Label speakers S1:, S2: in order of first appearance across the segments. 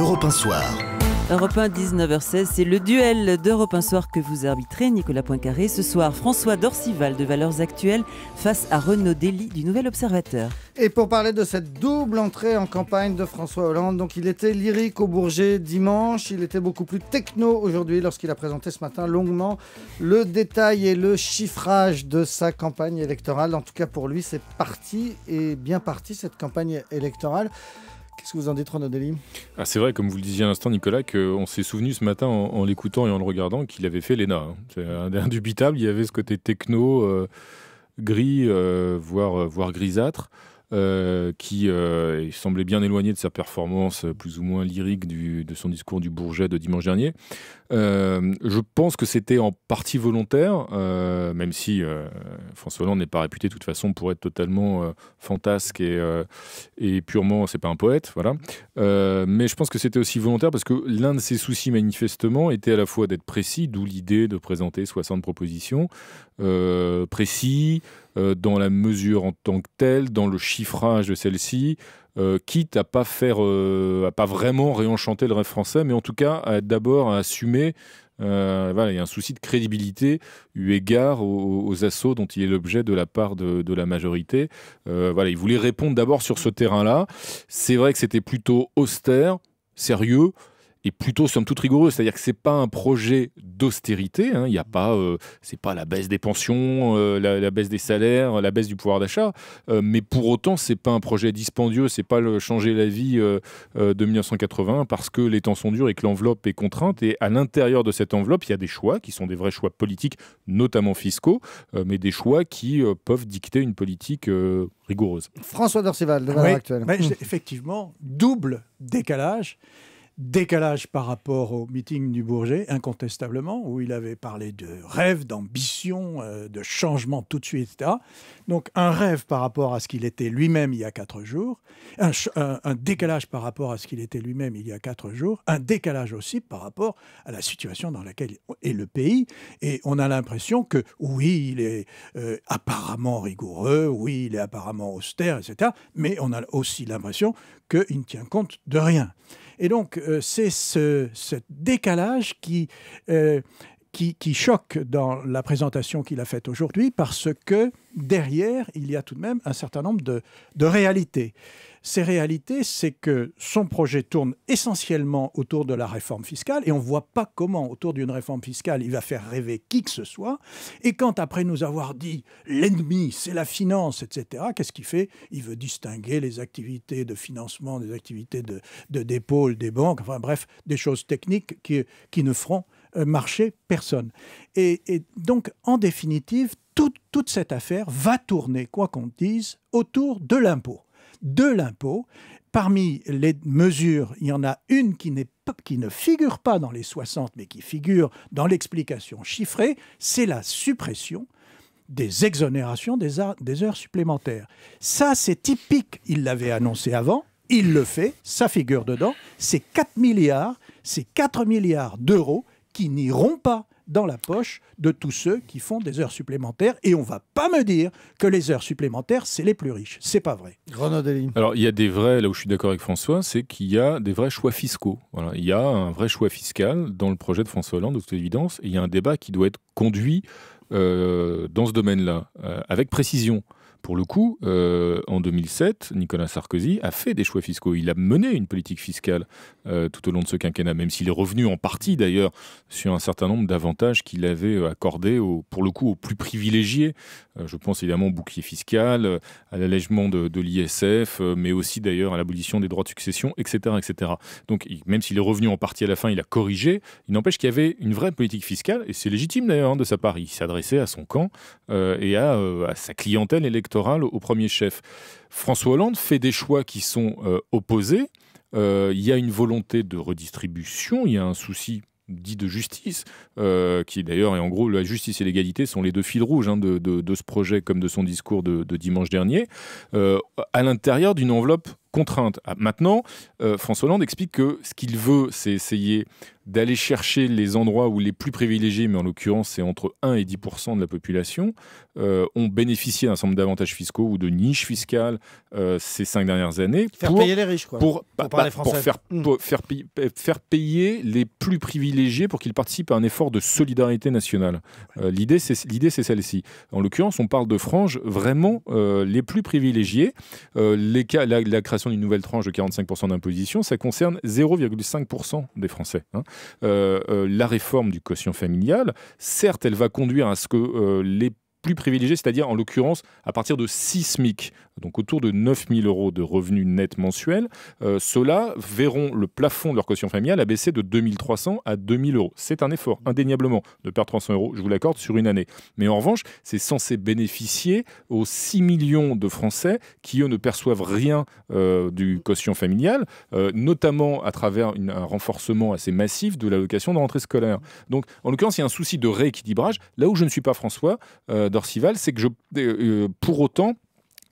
S1: Europe 1 Soir. Europe 19h16, c'est le duel d'Europe 1 Soir que vous arbitrez, Nicolas Poincaré. Ce soir, François Dorcival de Valeurs Actuelles face à Renaud Dely du Nouvel Observateur. Et pour parler de cette double entrée en campagne de François Hollande, donc il était lyrique au Bourget dimanche, il était beaucoup plus techno aujourd'hui lorsqu'il a présenté ce matin longuement le détail et le chiffrage de sa campagne électorale. En tout cas pour lui, c'est parti et bien parti cette campagne électorale. Qu'est-ce que vous en dites,
S2: ah, C'est vrai, comme vous le disiez à l'instant, Nicolas, qu'on s'est souvenu ce matin en, l'écoutant et en le regardant qu'il avait fait l'ENA. Hein. C'est indubitable, il y avait ce côté techno, euh, gris, euh, voire, euh, voire grisâtre. Euh, qui euh, semblait bien éloigné de sa performance euh, plus ou moins lyrique de son discours du Bourget de dimanche dernier. je pense que c'était en partie volontaire, même si François Hollande n'est pas réputé de toute façon pour être totalement fantasque et, et purement, c'est pas un poète, voilà. mais je pense que c'était aussi volontaire parce que l'un de ses soucis manifestement était à la fois d'être précis, d'où l'idée de présenter 60 propositions, euh, précis, euh, dans la mesure en tant que telle, dans le chiffrage de celle-ci, euh, quitte à pas faire, à pas vraiment réenchanter le rêve français, mais en tout cas d'abord à assumer. il un souci de crédibilité eu égard aux, assauts dont il est l'objet de la part de, la majorité. voilà, il voulait répondre d'abord sur ce terrain-là. C'est vrai que c'était plutôt austère, sérieux, et plutôt somme toute rigoureuse, c'est-à-dire que c'est pas un projet d'austérité, hein. il n'est a pas, euh, c'est pas la baisse des pensions, euh, la, baisse des salaires, la baisse du pouvoir d'achat, euh, mais pour autant c'est pas un projet dispendieux, c'est pas le changer la vie de 1980 parce que les temps sont durs et que l'enveloppe est contrainte et à l'intérieur de cette enveloppe il y a des choix qui sont des vrais choix politiques, notamment fiscaux, mais des choix qui peuvent dicter une politique rigoureuse.
S1: François Dorcival, ah de actuelle. effectivement, double décalage décalage par rapport au meeting du Bourget, incontestablement, où il avait parlé de rêve, d'ambition, euh, de changement tout de suite, etc. Donc un rêve par rapport à ce qu'il était lui-même il y a quatre jours, un, décalage par rapport à ce qu'il était lui-même il y a quatre jours, un décalage aussi par rapport à la situation dans laquelle est le pays. Et on a l'impression que oui, il est euh, apparemment rigoureux, oui, il est apparemment austère, etc. Mais on a aussi l'impression qu'il ne tient compte de rien. Et donc, euh, c'est ce, décalage qui euh, qui, choque dans la présentation qu'il a faite aujourd'hui parce que derrière, il y a tout de même un certain nombre de, réalités. Ces réalités, c'est que son projet tourne essentiellement autour de la réforme fiscale et on ne voit pas comment autour d'une réforme fiscale il va faire rêver qui que ce soit. Et quand après nous avoir dit l'ennemi, c'est la finance, etc., qu'est-ce qu'il fait Il veut distinguer les activités de financement des activités de, de des banques, enfin bref, des choses techniques qui, qui ne feront euh, marché personne. Et, donc, en définitive, toute, cette affaire va tourner, quoi qu'on dise, autour de l'impôt. De l'impôt. Parmi les mesures, il y en a une qui, pas, qui ne figure pas dans les 60, mais qui figure dans l'explication chiffrée, c'est la suppression des exonérations des, des heures supplémentaires. Ça, c'est typique. Il l'avait annoncé avant, il le fait, ça figure dedans. C'est 4 milliards, c'est 4 milliards d'euros qui n'iront pas dans la poche de tous ceux qui font des heures supplémentaires. Et on va pas me dire que les heures supplémentaires, c'est les plus riches. C'est pas vrai.
S2: Alors, il y a des vrais, là où je suis d'accord avec François, c'est qu'il y a des vrais choix fiscaux. Il y a un vrai choix fiscal dans le projet de François Hollande, de toute évidence. il y a un débat qui doit être conduit euh, dans ce domaine-là, euh, avec précision. Pour le coup, euh, en 2007, Nicolas Sarkozy a fait des choix fiscaux. Il a mené une politique fiscale euh, tout au long de ce quinquennat, même s'il est revenu en partie d'ailleurs sur un certain nombre d'avantages qu'il avait euh, accordés, pour le coup, aux plus privilégiés. je pense évidemment au bouclier fiscal, à l'allègement de, l'ISF, mais aussi d'ailleurs à l'abolition des droits de succession, etc. etc. Donc, même s'il est revenu en partie à la fin, il a corrigé. Il n'empêche qu'il y avait une vraie politique fiscale, et c'est légitime d'ailleurs hein, de sa part. Il s'adressait à son camp et à, à sa clientèle électorale au premier chef. François Hollande fait des choix qui sont euh, opposés. Euh, il y a une volonté de redistribution, il y a un souci dit de justice, euh, qui d'ailleurs, et en gros, la justice et l'égalité sont les deux fils rouges hein, de, ce projet, comme de son discours de, dimanche dernier, à l'intérieur d'une enveloppe contrainte. Ah, maintenant, euh, François Hollande explique que ce qu'il veut, c'est essayer d'aller chercher les endroits où les plus privilégiés, mais en l'occurrence c'est entre 1 et 10 de la population, euh, ont bénéficié d'un certain nombre d'avantages fiscaux ou de niches fiscales euh, ces cinq dernières années. Faire pour, payer les riches, quoi. Pour, pour faire, mm. faire, payer les plus privilégiés pour qu'ils participent à un effort de solidarité nationale. c'est L'idée, c'est celle-ci. En l'occurrence, on parle de franges vraiment les plus privilégiés. les cas, la, la création d'une nouvelle tranche de 45% d'imposition, ça concerne 0,5% des Français. Hein. Euh, euh, la réforme du quotient familial, certes, elle va conduire à ce que euh, les plus privilégiés, c'est-à-dire en l'occurrence à partir de 6 SMIC, donc autour de 9 000 euros de revenus nets mensuels, euh, ceux-là verront le plafond de leur caution familiale abaisser de 2300 à 2000 euros. C'est un effort, indéniablement, de perdre 300 euros, je vous l'accorde, sur une année. Mais en revanche, c'est censé bénéficier aux 6 millions de Français qui, eux, ne perçoivent rien euh, du caution familial, euh, notamment à travers un renforcement assez massif de l'allocation de rentrée scolaire. Donc, en l'occurrence, il y a un souci de rééquilibrage. Là où je ne suis pas François, d'Orcival, c'est que je, euh, euh, pour autant,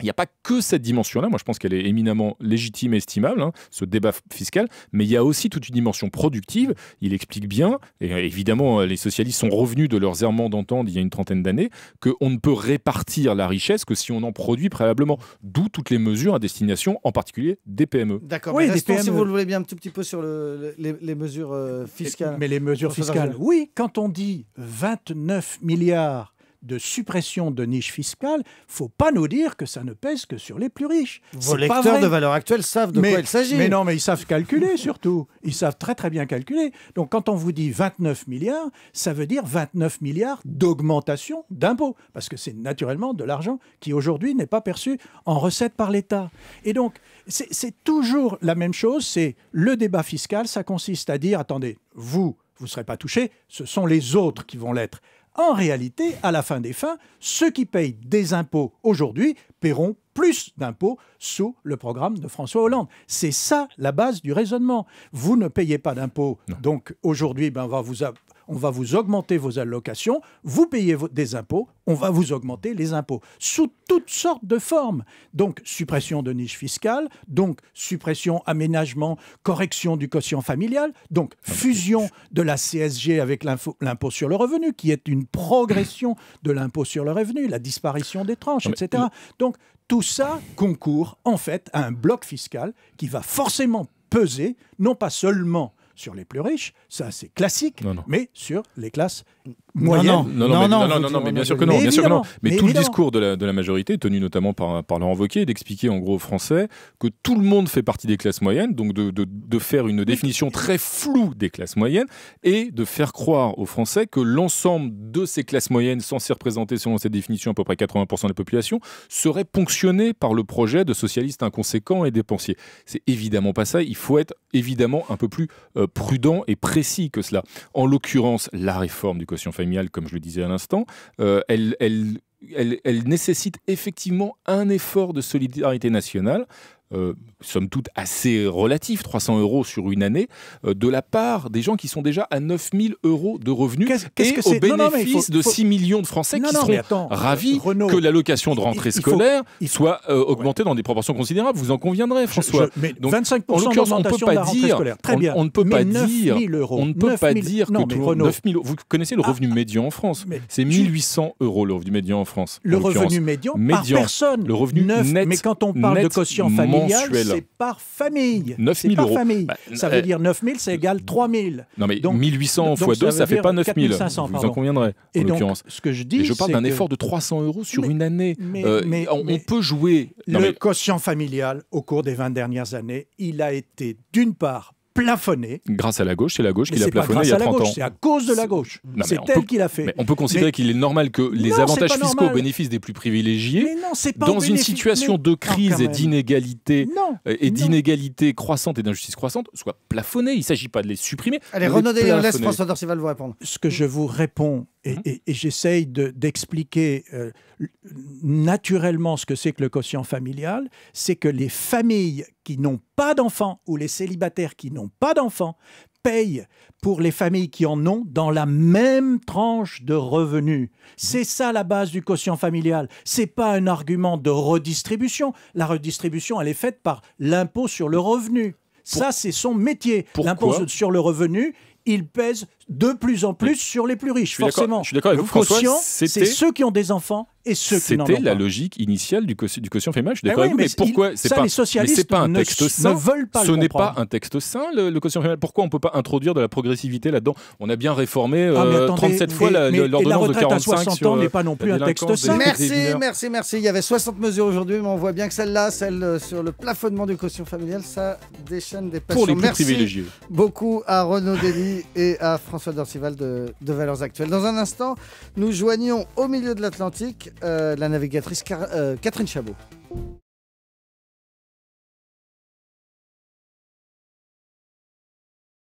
S2: il n'y a pas que cette dimension-là, moi je pense qu'elle est éminemment légitime et estimable, hein, ce débat fiscal, mais il y a aussi toute une dimension productive, il explique bien, et euh, évidemment les socialistes sont revenus de leurs errements d'entendre il y a une trentaine d'années, qu'on ne peut répartir la richesse que si on en produit préalablement, d'où toutes les mesures à destination en particulier des PME. D'accord, oui, restons, si e. vous
S1: le voulez bien un tout petit peu sur les, mesures fiscales. Mais les mesures fiscales, oui, quand on dit 29 milliards de suppression de niches fiscales, faut pas nous dire que ça ne pèse que sur les plus riches. Vos lecteurs de valeur actuelle savent de quoi il s'agit. Mais non, mais ils savent calculer surtout. Ils savent très très bien calculer. Donc quand on vous dit 29 milliards, ça veut dire 29 milliards d'augmentation d'impôts, parce que c'est naturellement de l'argent qui aujourd'hui n'est pas perçu en recette par l'État. Et donc c'est toujours la même chose. C'est le débat fiscal, ça consiste à dire attendez, vous vous ne serez pas touché, ce sont les autres qui vont l'être en réalité, à la fin des fins, ceux qui payent des impôts aujourd'hui paieront plus d'impôts sous le programme de François Hollande. C'est ça la base du raisonnement. Vous ne payez pas d'impôts, donc aujourd'hui, ben, on va vous on va vous augmenter vos allocations, vous payez des impôts, on va vous augmenter les impôts, sous toutes sortes de formes. Donc suppression de niches fiscales, donc suppression, aménagement, correction du quotient familial, donc fusion de la CSG avec l'impôt sur le revenu, qui est une progression de l'impôt sur le revenu, la disparition des tranches, etc. Donc tout ça concourt en fait à un bloc fiscal qui va forcément peser, non pas seulement sur les plus riches, ça c'est classique, mais sur les classes moyenne. Non, non, non, non, non, mais bien sûr que non, bien sûr non. Mais, tout le discours
S2: de la, majorité, tenu notamment par, par Laurent Wauquiez, d'expliquer en gros aux Français que tout le monde fait partie des classes moyennes, donc de, faire une définition très floue des classes moyennes et de faire croire aux Français que l'ensemble de ces classes moyennes, censées représenter selon cette définition à peu près 80% de la population, serait ponctionné par le projet de socialistes inconséquents et dépensiers. C'est évidemment pas ça. Il faut être évidemment un peu plus euh, prudent et précis que cela. En l'occurrence, la réforme du quotient familial comme je le disais à l'instant, euh, elle nécessite effectivement un effort de solidarité nationale euh, somme toute assez relatif, 300 euros sur une année, euh, de la part des gens qui sont déjà à 9000 euros de revenus quest et que au bénéfice de 6 millions de Français qui seront euh, ravis que l'allocation de rentrée scolaire soit augmentée dans des proportions considérables. Vous en conviendrez, François. mais 25% en l'occurrence, on ne peut pas dire, on, ne peut pas dire, euros, on ne peut pas dire que tout Renaud, 9 vous connaissez le ah, revenu ah, médian en France. C'est 1800 euros le revenu médian en France. Le revenu médian par personne. Le revenu net. Mais quand on parle de quotient familial familiale, c'est
S1: par famille. 9 000 par Famille. Bah, ça veut euh, dire 9 000, égal égale 3 000. Non, mais donc, 1800 x 2, ça, ne fait pas 9 000. 500, vous en conviendrez, en l'occurrence. Ce que je dis, et je parle d'un effort de 300 euros sur une année. Mais, euh, on, peut jouer. le quotient familial, au cours des 20 dernières années, il a été d'une part plafonné.
S2: Grâce à la gauche, c'est la gauche qui l'a plafonné il y a 30 gauche, ans. C'est à
S1: cause de la gauche. C'est elle qui l'a fait. Mais on peut considérer
S2: qu'il est normal que les avantages fiscaux bénéficient des plus privilégiés, mais non, pas dans une situation de crise et d'inégalité euh, et d'inégalité croissante et d'injustice croissante, soient plafonnés. Il ne s'agit pas de les supprimer. Allez, Renaud laisse François
S1: Dorcival vous répondre. Ce que je vous réponds, Hein? Et, j'essaye d'expliquer euh, naturellement ce que c'est que le quotient familial. C'est que les familles qui n'ont pas d'enfants ou les célibataires qui n'ont pas d'enfants payent pour les familles qui en ont dans la même tranche de revenus. C'est ça la base du quotient familial. C'est pas un argument de redistribution. La redistribution, elle est faite par l'impôt sur le revenu. Ça, c'est son métier. L'impôt sur le revenu, il pèse de plus en plus sur les plus riches, forcément. Je suis d'accord avec vous, François. C'est ceux qui ont des enfants et ceux qui n'en ont pas. C'était la
S2: logique initiale du, du quotient féminin. Je suis ben d'accord avec vous. Mais, pourquoi c'est les socialistes ne, veulent pas Ce n'est pas un texte sain, le, quotient féminin. Pourquoi on ne peut pas introduire de la progressivité là-dedans On a bien réformé 37 ah, euh, fois l'ordonnance de 45 à 60 ans euh, n'est pas non plus un texte sain. Merci,
S1: merci, merci. Il y avait 60 mesures aujourd'hui, mais on voit bien que celle-là, celle euh, sur le plafonnement du quotient familial, ça déchaîne des passions. Pour les plus privilégiés. Beaucoup à Renaud Dely et à François. François de, Valeurs Actuelles. Dans un instant, nous joignons au milieu de l'Atlantique euh, la navigatrice euh, Catherine
S2: Chabot.